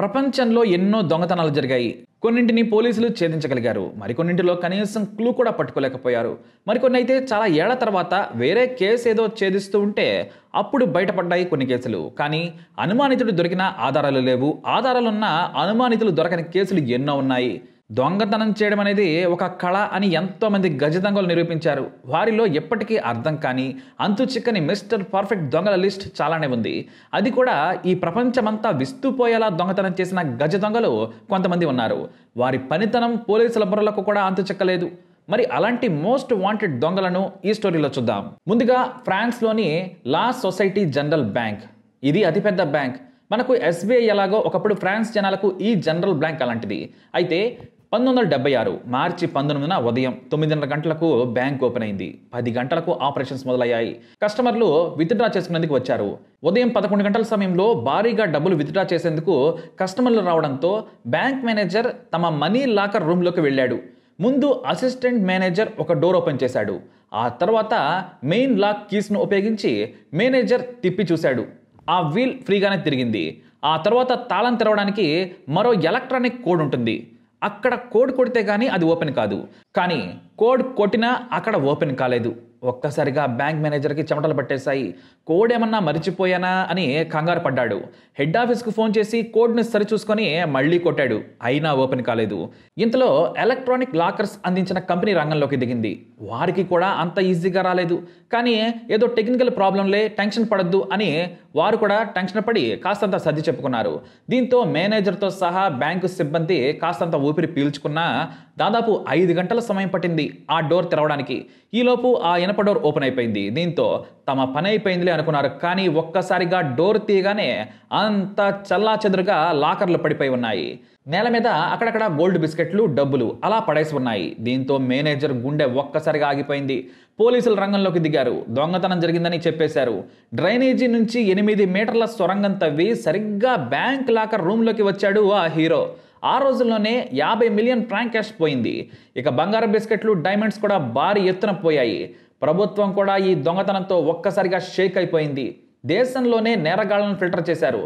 ప్రపంచంలో ఎన్నో దొంగతనాలు జరిగాయి కొన్నింటిని పోలీసులు ఛేదించగలిగారు మరికొన్నింటిలో కనీసం క్లూ కూడా పట్టుకోలేకపోయారు మరికొన్ని అయితే చాలా ఏళ్ల తర్వాత వేరే కేసు ఏదో ఛేదిస్తూ ఉంటే అప్పుడు బయటపడ్డాయి కొన్ని కేసులు కానీ అనుమానితుడు దొరికిన ఆధారాలు లేవు ఆధారాలున్న అనుమానితులు దొరకని కేసులు ఎన్నో ఉన్నాయి దొంగతనం చేయడం అనేది ఒక కళ అని ఎంతోమంది గజదంగలు నిరూపించారు వారిలో ఎప్పటికీ అర్థం కానీ అంతు చిక్కని మిస్టర్ పర్ఫెక్ట్ దొంగల లిస్ట్ చాలానే ఉంది అది కూడా ఈ ప్రపంచమంతా విస్తుపోయేలా దొంగతనం చేసిన గజ దొంగలు కొంతమంది ఉన్నారు వారి పనితనం పోలీసుల బుర్రలకు కూడా అంతు చిక్కలేదు మరి అలాంటి మోస్ట్ వాంటెడ్ దొంగలను ఈ స్టోరీలో చూద్దాం ముందుగా ఫ్రాన్స్లోని లా సొసైటీ జనరల్ బ్యాంక్ ఇది అతిపెద్ద బ్యాంక్ మనకు ఎస్బీఐ ఎలాగో ఒకప్పుడు ఫ్రాన్స్ జనాలకు ఈ జనరల్ బ్యాంక్ అలాంటిది అయితే పంతొమ్మిది వందల డెబ్బై ఆరు మార్చి పంతొమ్మిదిన ఉదయం తొమ్మిదిన్నర గంటలకు బ్యాంక్ ఓపెన్ అయింది పది గంటలకు ఆపరేషన్స్ మొదలయ్యాయి కస్టమర్లు విత్డ్రా చేసుకునేందుకు వచ్చారు ఉదయం పదకొండు గంటల సమయంలో భారీగా డబ్బులు విత్డ్రా చేసేందుకు కస్టమర్లు రావడంతో బ్యాంక్ మేనేజర్ తమ మనీ లాకర్ రూమ్లోకి వెళ్ళాడు ముందు అసిస్టెంట్ మేనేజర్ ఒక డోర్ ఓపెన్ చేశాడు ఆ తర్వాత మెయిన్ లాక్ కీస్ను ఉపయోగించి మేనేజర్ తిప్పి చూశాడు ఆ వీల్ ఫ్రీగానే తిరిగింది ఆ తర్వాత తాళం తెరవడానికి మరో ఎలక్ట్రానిక్ కోడ్ ఉంటుంది అక్కడ కోడ్ కొడితే కానీ అది ఓపెన్ కాదు కానీ కోడ్ కొట్టినా అక్కడ ఓపెన్ కాలేదు ఒక్కసారిగా బ్యాంక్ మేనేజర్కి చెమటలు పట్టేశాయి కోడ్ ఏమన్నా మర్చిపోయానా అని కంగారు పడ్డాడు హెడ్ ఆఫీస్కు ఫోన్ చేసి కోడ్ని సరిచూసుకొని మళ్ళీ కొట్టాడు అయినా ఓపెన్ కాలేదు ఇంతలో ఎలక్ట్రానిక్ లాకర్స్ అందించిన కంపెనీ రంగంలోకి దిగింది వారికి కూడా అంత ఈజీగా రాలేదు కానీ ఏదో టెక్నికల్ ప్రాబ్లంలే టెన్షన్ పడద్దు అని వారు కూడా టెన్షన్ పడి కాస్తంత సర్ది చెప్పుకున్నారు దీంతో మేనేజర్తో సహా బ్యాంకు సిబ్బంది కాస్తంత ఊపిరి పీల్చుకున్నా దాదాపు ఐదు గంటల సమయం పట్టింది ఆ డోర్ తెరవడానికి ఈలోపు ఆ ఇనప డోర్ ఓపెన్ అయిపోయింది దీంతో తమ పని అయిపోయిందిలే అనుకున్నారు కానీ ఒక్కసారిగా డోర్ తీయగానే అంత చల్లాచెదురుగా లాకర్లు పడిపోయి ఉన్నాయి నేల మీద అక్కడక్కడ గోల్డ్ బిస్కెట్లు డబ్బులు అలా పడేసి ఉన్నాయి దీంతో మేనేజర్ గుండె ఒక్కసారిగా ఆగిపోయింది పోలీసులు రంగంలోకి దిగారు దొంగతనం జరిగిందని చెప్పేశారు డ్రైనేజీ నుంచి ఎనిమిది మీటర్ల సొరంగం తవ్వి సరిగ్గా బ్యాంక్ లాకర్ రూమ్లోకి వచ్చాడు ఆ హీరో ఆ రోజుల్లోనే యాభై మిలియన్ ఫ్రాంక్ క్యాష్ పోయింది ఇక బంగారం బిస్కెట్లు డైమండ్స్ కూడా భారీ ఎత్తున పోయాయి ప్రభుత్వం కూడా ఈ దొంగతనంతో ఒక్కసారిగా షేక్ అయిపోయింది దేశంలోనే నేరగాళ్లను ఫిల్టర్ చేశారు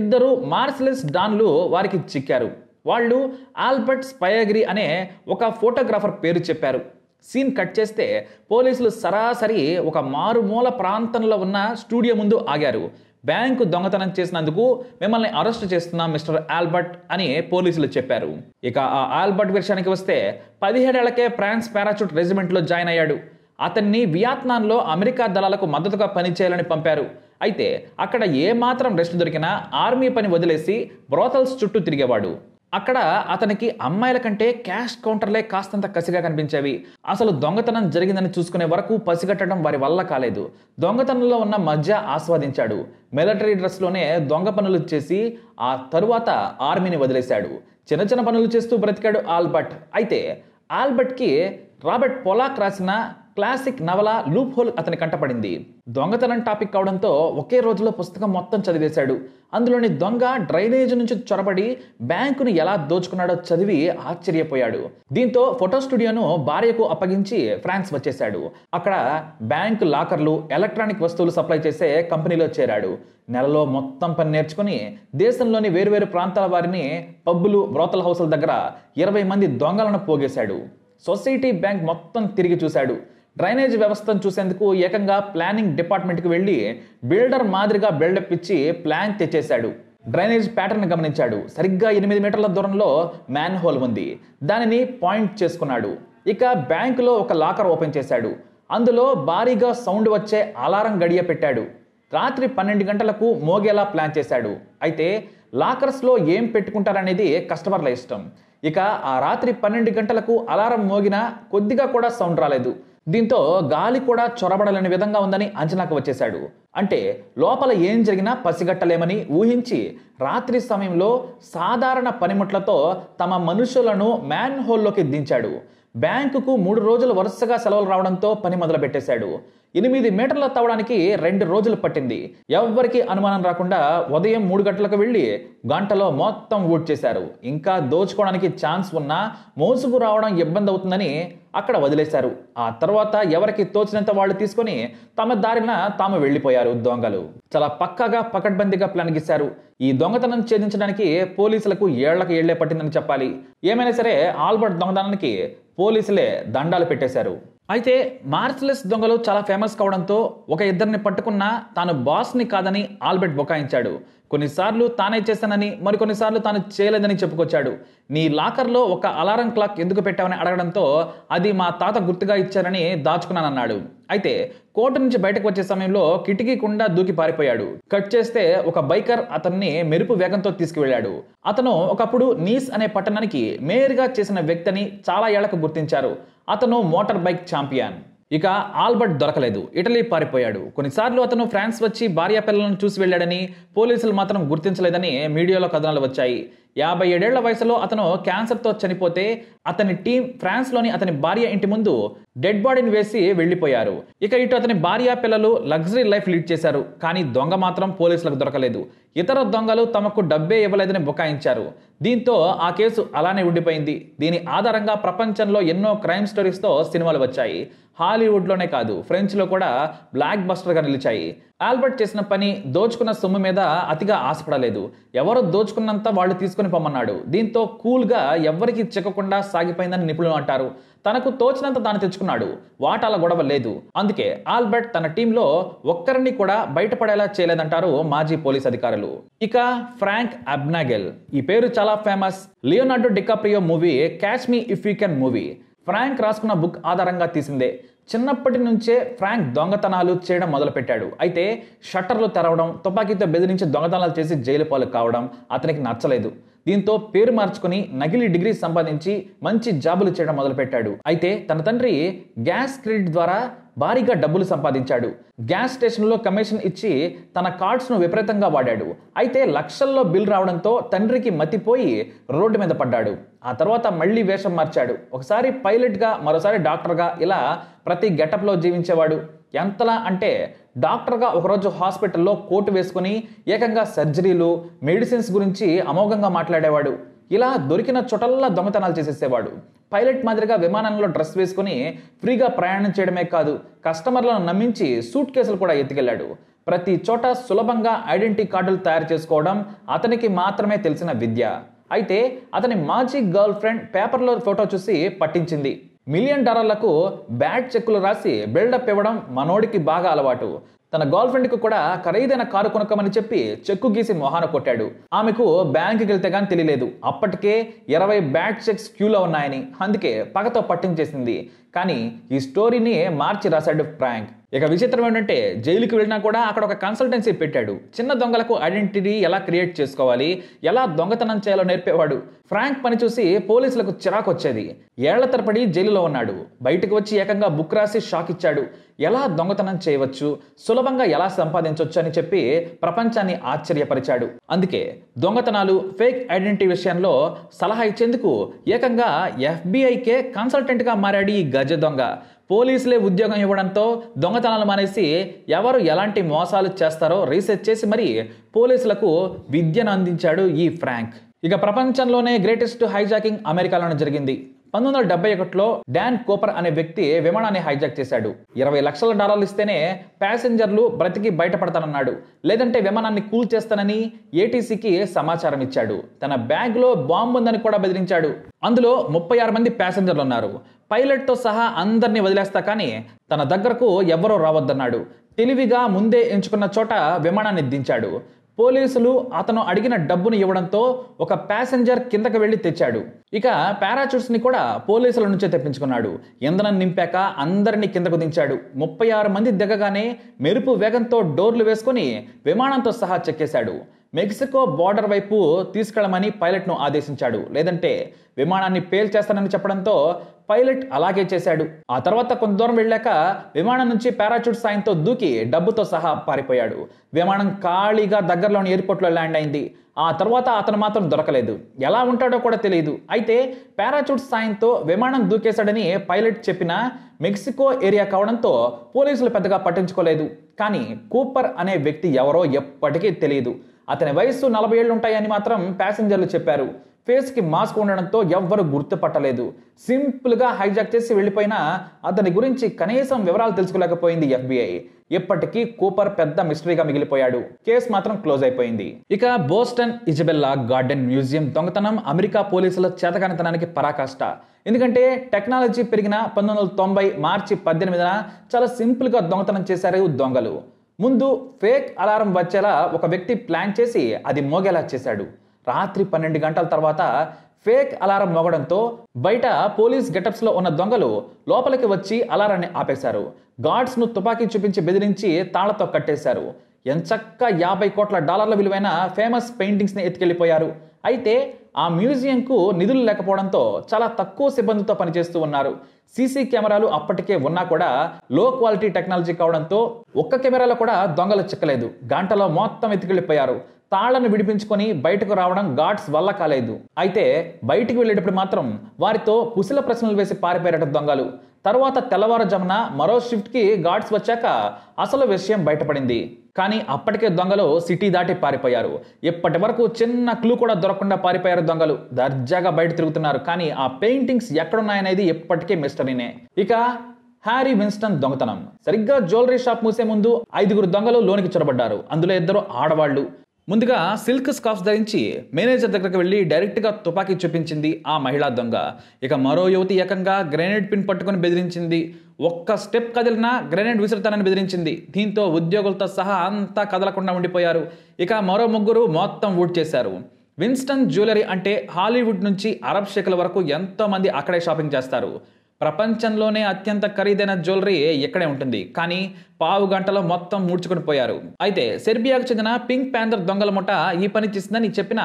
ఇద్దరు మార్సిలిస్ డాన్లు వారికి చిక్కారు వాళ్ళు ఆల్బర్ట్ స్పయగ్రి అనే ఒక ఫోటోగ్రాఫర్ పేరు చెప్పారు సీన్ కట్ చేస్తే పోలీసులు సరాసరి ఒక మారుమూల ప్రాంతంలో ఉన్న స్టూడియో ముందు ఆగారు బ్యాంకు దొంగతనం చేసినందుకు మిమ్మల్ని అరెస్ట్ చేస్తున్నాం మిస్టర్ ఆల్బర్ట్ అని పోలీసులు చెప్పారు ఇక ఆ ఆల్బర్ట్ విషయానికి వస్తే పదిహేడేళ్లకే ఫ్రాన్స్ పారాచూట్ రెజిమెంట్లో జాయిన్ అయ్యాడు అతన్ని వియత్నాంలో అమెరికా దళాలకు మద్దతుగా పనిచేయాలని పంపారు అయితే అక్కడ ఏమాత్రం రెస్ట్ దొరికినా ఆర్మీ పని వదిలేసి బ్రోతల్స్ చుట్టూ తిరిగేవాడు అక్కడ అతనికి అమ్మాయిల కంటే క్యాష్ కౌంటర్లే కాస్తంత కసిగా కనిపించేవి అసలు దొంగతనం జరిగిందని చూసుకునే వరకు పసిగట్టడం వారి వల్ల కాలేదు దొంగతనంలో ఉన్న మధ్య ఆస్వాదించాడు మిలిటరీ డ్రెస్లోనే దొంగ పనులు చేసి ఆ తరువాత ఆర్మీని వదిలేశాడు చిన్న చిన్న పనులు చేస్తూ బ్రతికాడు ఆల్బర్ట్ అయితే ఆల్బర్ట్కి రాబర్ట్ పొలాక్ రాసిన క్లాసిక్ నవల లూప్ హోల్ అతని కంటపడింది దొంగతనం టాపిక్ కావడంతో ఒకే రోజులో పుస్తకం మొత్తం చదివేశాడు అందులోని దొంగ డ్రైనేజ్ నుంచి చొరబడి బ్యాంకును ఎలా దోచుకున్నాడో చదివి ఆశ్చర్యపోయాడు దీంతో ఫోటో స్టూడియోను భార్యకు అప్పగించి ఫ్రాన్స్ వచ్చేశాడు అక్కడ బ్యాంకు లాకర్లు ఎలక్ట్రానిక్ వస్తువులు సప్లై చేసే కంపెనీలో చేరాడు నెలలో మొత్తం పని నేర్చుకుని దేశంలోని వేరువేరు ప్రాంతాల వారిని పబ్బులు వ్రోతల హౌసుల దగ్గర ఇరవై మంది దొంగలను పోగేశాడు సొసైటీ బ్యాంక్ మొత్తం తిరిగి చూశాడు డ్రైనేజ్ వ్యవస్థను చూసేందుకు ఏకంగా ప్లానింగ్ డిపార్ట్మెంట్కి వెళ్ళి బిల్డర్ మాదిరిగా బిల్డప్ ఇచ్చి ప్లాన్ తెచ్చేశాడు డ్రైనేజ్ ప్యాటర్న్ గమనించాడు సరిగ్గా ఎనిమిది మీటర్ల దూరంలో మ్యాన్ హోల్ ఉంది దానిని పాయింట్ చేసుకున్నాడు ఇక బ్యాంకులో ఒక లాకర్ ఓపెన్ చేశాడు అందులో భారీగా సౌండ్ వచ్చే అలారం గడియ పెట్టాడు రాత్రి పన్నెండు గంటలకు మోగేలా ప్లాన్ చేశాడు అయితే లాకర్స్లో ఏం పెట్టుకుంటారనేది కస్టమర్ల ఇష్టం ఇక ఆ రాత్రి పన్నెండు గంటలకు అలారం మోగినా కొద్దిగా కూడా సౌండ్ రాలేదు దీంతో గాలి కూడా చొరబడలేని విధంగా ఉందని అంచనాకు వచ్చేశాడు అంటే లోపల ఏం జరిగినా పసిగట్టలేమని ఊహించి రాత్రి సమయంలో సాధారణ పనిముట్లతో తమ మనుషులను మ్యాన్ హోల్లోకి దించాడు బ్యాంకుకు మూడు రోజులు వరుసగా సెలవులు రావడంతో పని మొదలుపెట్టేశాడు ఎనిమిది మీటర్ల తవ్వడానికి రెండు రోజులు పట్టింది ఎవరికి అనుమానం రాకుండా ఉదయం మూడు గంటలకు వెళ్ళి గంటలో మొత్తం ఊట్ చేశారు ఇంకా దోచుకోవడానికి ఛాన్స్ ఉన్నా మోసుకు రావడం ఇబ్బంది అవుతుందని అక్కడ వదిలేశారు ఆ తర్వాత ఎవరికి తోచినంత వాళ్ళు తీసుకొని తమ దారిన తాము వెళ్ళిపోయారు దొంగలు చాలా పక్కగా పకడ్బందీగా ప్లాన్ గీశారు ఈ దొంగతనం ఛేదించడానికి పోలీసులకు ఏళ్లకు ఏళ్లే పట్టిందని చెప్పాలి ఏమైనా సరే ఆల్బర్ట్ దొంగతనానికి పోలీసులే దండాలు పెట్టేశారు అయితే మార్సలెస్ దొంగలు చాలా ఫేమస్ కావడంతో ఒక ఇద్దరిని పట్టుకున్న తాను బాస్ని కాదని ఆల్బర్ట్ బొకాయించాడు కొన్నిసార్లు తానే చేశానని మరికొన్నిసార్లు తాను చేయలేదని చెప్పుకొచ్చాడు నీ లాకర్లో ఒక అలారం క్లాక్ ఎందుకు పెట్టావని అడగడంతో అది మా తాత గుర్తుగా ఇచ్చారని దాచుకున్నానన్నాడు అయితే కోట నుంచి బయటకు వచ్చే సమయంలో కిటికీ కుండా దూకి పారిపోయాడు కట్ చేస్తే ఒక బైకర్ అతన్ని మెరుపు వేగంతో తీసుకువెళ్ళాడు అతను ఒకప్పుడు నీస్ అనే పట్టణానికి మేయర్గా చేసిన వ్యక్తిని చాలా ఏళ్లకు గుర్తించారు అతను మోటార్ బైక్ ఛాంపియన్ ఇక ఆల్బర్ట్ దొరకలేదు ఇటలీ పారిపోయాడు కొన్నిసార్లు అతను ఫ్రాన్స్ వచ్చి భార్యా పిల్లలను చూసి వెళ్ళాడని పోలీసులు మాత్రం గుర్తించలేదని మీడియాలో కథనాలు వచ్చాయి యాభై ఏడేళ్ల వయసులో అతను క్యాన్సర్తో చనిపోతే అతని టీం ఫ్రాన్స్లోని అతని భార్య ఇంటి ముందు డెడ్ బాడీని వేసి వెళ్ళిపోయారు ఇక ఇటు అతని భార్య పిల్లలు లగ్జరీ లైఫ్ లీడ్ చేశారు కానీ దొంగ మాత్రం పోలీసులకు దొరకలేదు ఇతర దొంగలు తమకు డబ్బే ఇవ్వలేదని బుకాయించారు దీంతో ఆ కేసు అలానే ఉండిపోయింది దీని ఆధారంగా ప్రపంచంలో ఎన్నో క్రైమ్ స్టోరీస్తో సినిమాలు వచ్చాయి హాలీవుడ్లోనే కాదు ఫ్రెంచ్లో కూడా బ్లాక్ బస్టర్గా నిలిచాయి ఆల్బర్ట్ చేసిన పని దోచుకున్న సొమ్ము మీద అతిగా ఆశపడలేదు ఎవరు దోచుకున్నంత వాళ్ళు తీసుకుని పొమ్మన్నాడు దీంతో కూల్గా ఎవరికి చెక్కకుండా సాగిపోయిందని నిపుణులు అంటారు తనకు తోచినంత తాను తెచ్చుకున్నాడు వాటాల గొడవ లేదు అందుకే ఆల్బర్ట్ తన టీంలో ఒక్కరిని కూడా బయటపడేలా చేయలేదంటారు మాజీ పోలీస్ అధికారులు ఇక ఫ్రాంక్ అబ్నాగెల్ ఈ పేరు చాలా famous Leonardo DiCaprio movie catch me if you can movie Frank రాసుకున్న బుక్ ఆధారంగా తీసిందే చిన్నప్పటి నుంచే ఫ్రాంక్ దొంగతనాలు చేయడం మొదలుపెట్టాడు అయితే షట్టర్లు తెరవడం తుపాకీతో బెదిరించి దొంగతనాలు చేసి జైలు పాలు కావడం అతనికి నచ్చలేదు దీంతో పేరు మార్చుకుని నగిలి డిగ్రీ సంపాదించి మంచి జాబులు చేయడం మొదలుపెట్టాడు అయితే తన తండ్రి గ్యాస్ క్రెడిట్ ద్వారా భారీగా డబ్బులు సంపాదించాడు గ్యాస్ స్టేషన్లో కమిషన్ ఇచ్చి తన కార్డ్స్ను విపరీతంగా వాడాడు అయితే లక్షల్లో బిల్ రావడంతో తండ్రికి మతిపోయి రోడ్డు మీద పడ్డాడు ఆ తర్వాత మళ్ళీ వేషం మార్చాడు ఒకసారి పైలట్గా మరోసారి డాక్టర్గా ఇలా ప్రతి గెటప్లో జీవించేవాడు ఎంతలా అంటే డాక్టర్గా ఒకరోజు హాస్పిటల్లో కోటు వేసుకుని ఏకంగా సర్జరీలు మెడిసిన్స్ గురించి అమోఘంగా మాట్లాడేవాడు ఇలా దొరికిన చోటల్లా దొంగతనాలు చేసేసేవాడు పైలట్ మాదిరిగా విమానంలో డ్రెస్ వేసుకుని ఫ్రీగా ప్రయాణం చేయడమే కాదు కస్టమర్లను నమ్మించి సూట్ కేసులు కూడా ఎత్తుకెళ్లాడు ప్రతి చోట సులభంగా ఐడెంటిటీ కార్డులు తయారు చేసుకోవడం అతనికి మాత్రమే తెలిసిన విద్య అయితే అతని మాజీ గర్ల్ ఫ్రెండ్ పేపర్లో ఫోటో చూసి పట్టించింది మిలియన్ డాలర్లకు బ్యాడ్ చెక్కులు రాసి బిల్డప్ ఇవ్వడం మనోడికి బాగా అలవాటు తన గర్ల్ ఫ్రెండ్కు కూడా ఖరీదైన కారు కొనుక్కమని చెప్పి చెక్కు గీసి మొహాన కొట్టాడు ఆమెకు బ్యాంకుకి వెళ్తే కానీ తెలియలేదు అప్పటికే ఇరవై బ్యాడ్ చెక్స్ క్యూలో ఉన్నాయని అందుకే పగతో పట్టించేసింది కానీ ఈ స్టోరీని మార్చి రాశాడు ఫ్రాంక్ ఇక విచిత్రం ఏంటంటే జైలుకి వెళ్ళినా కూడా అక్కడ ఒక కన్సల్టెన్సీ పెట్టాడు చిన్న దొంగలకు ఐడెంటిటీ ఎలా క్రియేట్ చేసుకోవాలి ఎలా దొంగతనం చేయాలో నేర్పేవాడు ఫ్రాంక్ పని చూసి పోలీసులకు చిరాకు వచ్చేది ఏళ్ల తరపడి జైలులో ఉన్నాడు బయటకు వచ్చి ఏకంగా బుక్ రాసి షాక్ ఇచ్చాడు ఎలా దొంగతనం చేయవచ్చు సులభంగా ఎలా సంపాదించవచ్చు అని చెప్పి ప్రపంచాన్ని ఆశ్చర్యపరిచాడు అందుకే దొంగతనాలు ఫేక్ ఐడెంటిటీ విషయంలో సలహా ఇచ్చేందుకు ఏకంగా ఎఫ్బిఐకే కన్సల్టెంట్గా మారాడు ఈ గజ దొంగ పోలీసులే ఉద్యోగం ఇవ్వడంతో దొంగతనాలు మానేసి ఎవరు ఎలాంటి మోసాలు చేస్తారో రీసెర్చ్ చేసి మరి పోలీసులకు విద్యను అందించాడు ఈ ఫ్రాంక్ ఇక ప్రపంచంలోనే గ్రేటెస్ట్ హైజాకింగ్ అమెరికాలోనే జరిగింది పంతొమ్మిది వందల డెబ్బై ఒకటిలో డాన్ కోపర్ అనే వ్యక్తి విమానాన్ని హైజాక్ చేశాడు ఇరవై లక్షల డాలర్లు ఇస్తేనే ప్యాసింజర్లు బ్రతికి బయటపడతానన్నాడు లేదంటే విమానాన్ని కూల్ చేస్తానని ఏటీసీకి సమాచారం ఇచ్చాడు తన బ్యాగ్లో బాంబు ఉందని కూడా బెదిరించాడు అందులో ముప్పై ఆరు మంది ప్యాసింజర్లు ఉన్నారు పైలట్తో సహా అందరినీ వదిలేస్తా కానీ తన దగ్గరకు ఎవరో రావద్దన్నాడు తెలివిగా ముందే ఎంచుకున్న చోట విమానాన్ని దించాడు పోలీసులు అతను అడిగిన డబ్బును ఇవ్వడంతో ఒక ప్యాసింజర్ కిందకి వెళ్ళి తెచ్చాడు ఇక పారాచూట్స్ని కూడా పోలీసుల నుంచే తెప్పించుకున్నాడు ఇంధనం నింపాక అందరినీ కిందకు దించాడు ముప్పై ఆరు మంది దిగగానే మెరుపు వేగంతో డోర్లు వేసుకుని విమానంతో సహా చెక్కేశాడు మెక్సికో బార్డర్ వైపు తీసుకెళ్లమని పైలట్ను ఆదేశించాడు లేదంటే విమానాన్ని పేల్చేస్తానని చెప్పడంతో పైలట్ అలాగే చేశాడు ఆ తర్వాత కొంత దూరం వెళ్ళాక విమానం నుంచి పారాచూట్ సాయంతో దూకి డబ్బుతో సహా పారిపోయాడు విమానం ఖాళీగా దగ్గరలోని ఎయిర్పోర్ట్లో ల్యాండ్ అయింది ఆ తర్వాత అతను మాత్రం దొరకలేదు ఎలా ఉంటాడో కూడా తెలియదు అయితే పారాచూట్ సాయంతో విమానం దూకేశాడని పైలట్ చెప్పిన మెక్సికో ఏరియా కావడంతో పోలీసులు పెద్దగా పట్టించుకోలేదు కానీ కూపర్ అనే వ్యక్తి ఎవరో ఎప్పటికీ తెలియదు అతని వయస్సు నలభై ఏళ్ళు ఉంటాయని మాత్రం ప్యాసింజర్లు చెప్పారు ఫేస్కి మాస్క్ ఉండడంతో ఎవ్వరు గుర్తుపట్టలేదు సింపుల్గా హైజాక్ చేసి వెళ్ళిపోయిన అతని గురించి కనీసం వివరాలు తెలుసుకోలేకపోయింది ఎఫ్బిఐ ఇప్పటికీ కూపర్ పెద్ద మిస్టరీగా మిగిలిపోయాడు కేసు మాత్రం క్లోజ్ అయిపోయింది ఇక బోస్టన్ ఇజబెల్లా గార్డెన్ మ్యూజియం దొంగతనం అమెరికా పోలీసుల చేతకానితనానికి పరాకాష్ట ఎందుకంటే టెక్నాలజీ పెరిగిన పంతొమ్మిది వందల తొంభై మార్చి పద్దెనిమిదిన చాలా సింపుల్గా దొంగతనం చేశారు దొంగలు ముందు ఫేక్ అలారం వచ్చేలా ఒక వ్యక్తి ప్లాన్ చేసి అది మోగేలా చేశాడు రాత్రి పన్నెండు గంటల తర్వాత ఫేక్ అలారం మోగడంతో బయట పోలీస్ గెటప్స్లో ఉన్న దొంగలు లోపలికి వచ్చి అలారాన్ని ఆపేశారు గాడ్స్ను తుపాకీ చూపించి బెదిరించి తాళ్లతో కట్టేశారు ఎంచక్క యాభై కోట్ల డాలర్ల విలువైన ఫేమస్ పెయింటింగ్స్ని ఎత్తుకెళ్ళిపోయారు అయితే ఆ మ్యూజియంకు నిధులు లేకపోవడంతో చాలా తక్కువ సిబ్బందితో పనిచేస్తూ ఉన్నారు సీసీ కెమెరాలు అప్పటికే ఉన్నా కూడా లో క్వాలిటీ టెక్నాలజీ కావడంతో ఒక్క కెమెరాలో కూడా దొంగలు చిక్కలేదు గంటలో మొత్తం ఎత్తుకెళ్ళిపోయారు తాళ్లను విడిపించుకొని బయటకు రావడం గాడ్స్ వల్ల కాలేదు అయితే బయటికి వెళ్ళేటప్పుడు మాత్రం వారితో కుశల ప్రశ్నలు వేసి పారిపోయారట దొంగలు తర్వాత తెల్లవారుజామున మరో షిఫ్ట్కి గాడ్స్ వచ్చాక అసలు విషయం బయటపడింది కానీ అప్పటికే దొంగలు సిటీ దాటి పారిపోయారు ఇప్పటి వరకు చిన్న క్లూ కూడా దొరకకుండా పారిపోయారు దొంగలు దర్జాగా బయట తిరుగుతున్నారు కానీ ఆ పెయింటింగ్స్ ఎక్కడున్నాయనేది ఇప్పటికే మిస్టరీనే ఇక హ్యారీ విన్స్టన్ దొంగతనం సరిగ్గా జ్యువెలరీ షాప్ మూసే ముందు ఐదుగురు దొంగలు లోనికి చొరబడ్డారు అందులో ఇద్దరు ఆడవాళ్లు ముందుగా సిల్క్ స్కార్ఫ్ ధరించి మేనేజర్ దగ్గరికి వెళ్ళి డైరెక్ట్గా తుపాకీ చూపించింది ఆ మహిళా దొంగ ఇక మరో యువతి ఏకంగా గ్రెనేడ్ పిన్ పట్టుకుని బెదిరించింది ఒక్క స్టెప్ కదిలినా గ్రెనేడ్ విసురుతానని బెదిరించింది దీంతో ఉద్యోగులతో సహా అంతా కదలకుండా ఉండిపోయారు ఇక మరో ముగ్గురు మొత్తం ఊడ్ చేశారు విన్స్టన్ జ్యువెలరీ అంటే హాలీవుడ్ నుంచి అరబ్ షేకుల వరకు ఎంతోమంది అక్కడే షాపింగ్ చేస్తారు ప్రపంచంలోనే అత్యంత ఖరీదైన జ్యువెలరీ ఇక్కడే ఉంటుంది కానీ పావు గంటలో మొత్తం ముడ్చుకొని పోయారు అయితే సెర్బియాకు చెందిన పింక్ ప్యాంథర్ దొంగల ముఠ ఈ పని చేసిందని చెప్పిన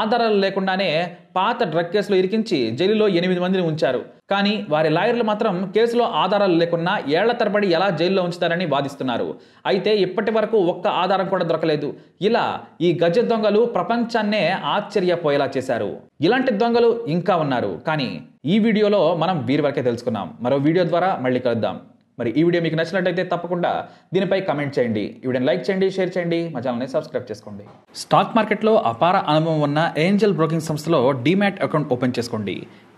ఆధారాలు లేకుండానే పాత డ్రగ్ కేసులో ఇరికించి జైలులో ఎనిమిది మందిని ఉంచారు కానీ వారి లాయర్లు మాత్రం కేసులో ఆధారాలు లేకున్నా ఏళ్ల తరబడి ఎలా జైల్లో ఉంచుతారని వాదిస్తున్నారు అయితే ఇప్పటి వరకు ఒక్క ఆధారం కూడా దొరకలేదు ఇలా ఈ గజ దొంగలు ప్రపంచాన్నే ఆశ్చర్యపోయేలా చేశారు ఇలాంటి దొంగలు ఇంకా ఉన్నారు కానీ ఈ వీడియోలో మనం వీరి వరకే తెలుసుకున్నాం మరో వీడియో ద్వారా మళ్ళీ కలుద్దాం మరి ఈ వీడియో మీకు నచ్చినట్లయితే తప్పకుండా దీనిపై కమెంట్ చేయండి ఈ వీడియోని లైక్ చేయండి షేర్ చేయండి మా ఛానల్ని సబ్స్క్రైబ్ చేసుకోండి స్టాక్ మార్కెట్లో అపార అనుభవం ఉన్న ఏంజల్ బ్రోకింగ్ సంస్థలో డీమ్యాట్ అకౌంట్ ఓపెన్ చేసుకోండి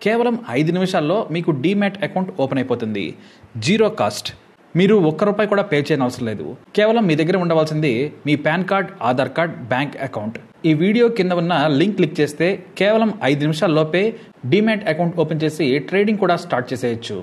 కేవలం ఐదు నిమిషాల్లో మీకు డీమ్యాట్ అకౌంట్ ఓపెన్ అయిపోతుంది జీరో కాస్ట్ మీరు ఒక్క రూపాయి కూడా పే చేయని అవసరం లేదు కేవలం మీ దగ్గర ఉండవలసింది మీ PAN card Aadhaar card bank account ఈ వీడియో కింద ఉన్న లింక్ క్లిక్ చేస్తే కేవలం ఐదు నిమిషాల్లోపే డీమ్యాట్ అకౌంట్ ఓపెన్ చేసి ట్రేడింగ్ కూడా స్టార్ట్ చేసేయచ్చు